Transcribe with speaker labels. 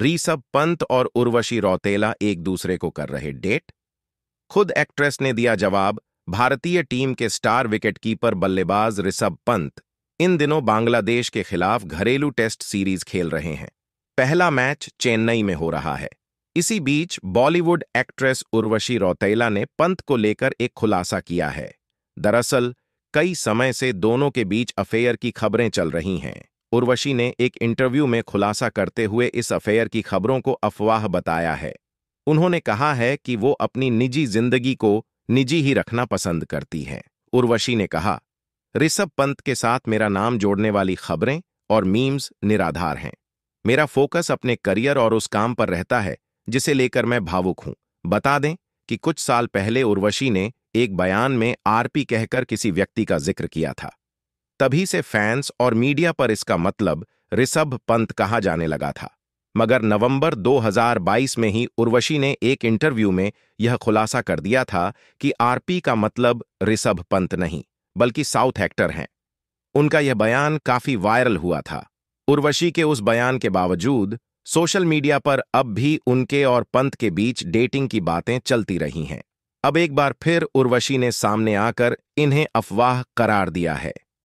Speaker 1: रीसब पंत और उर्वशी रौतेला एक दूसरे को कर रहे डेट खुद एक्ट्रेस ने दिया जवाब भारतीय टीम के स्टार विकेटकीपर बल्लेबाज ऋषभ पंत इन दिनों बांग्लादेश के खिलाफ घरेलू टेस्ट सीरीज खेल रहे हैं पहला मैच चेन्नई में हो रहा है इसी बीच बॉलीवुड एक्ट्रेस उर्वशी रौतेला ने पंत को लेकर एक खुलासा किया है दरअसल कई समय से दोनों के बीच अफेयर की खबरें चल रही हैं उर्वशी ने एक इंटरव्यू में खुलासा करते हुए इस अफेयर की खबरों को अफवाह बताया है उन्होंने कहा है कि वो अपनी निजी जिंदगी को निजी ही रखना पसंद करती हैं उर्वशी ने कहा ऋषभ पंत के साथ मेरा नाम जोड़ने वाली खबरें और मीम्स निराधार हैं मेरा फोकस अपने करियर और उस काम पर रहता है जिसे लेकर मैं भावुक हूं बता दें कि कुछ साल पहले उर्वशी ने एक बयान में आरपी कहकर किसी व्यक्ति का जिक्र किया था तभी से फैंस और मीडिया पर इसका मतलब ऋषभ पंत कहा जाने लगा था मगर नवंबर 2022 में ही उर्वशी ने एक इंटरव्यू में यह खुलासा कर दिया था कि आरपी का मतलब ऋषभ पंत नहीं बल्कि साउथ एक्टर हैं उनका यह बयान काफी वायरल हुआ था उर्वशी के उस बयान के बावजूद सोशल मीडिया पर अब भी उनके और पंत के बीच डेटिंग की बातें चलती रही हैं अब एक बार फिर उर्वशी ने सामने आकर इन्हें अफवाह करार दिया है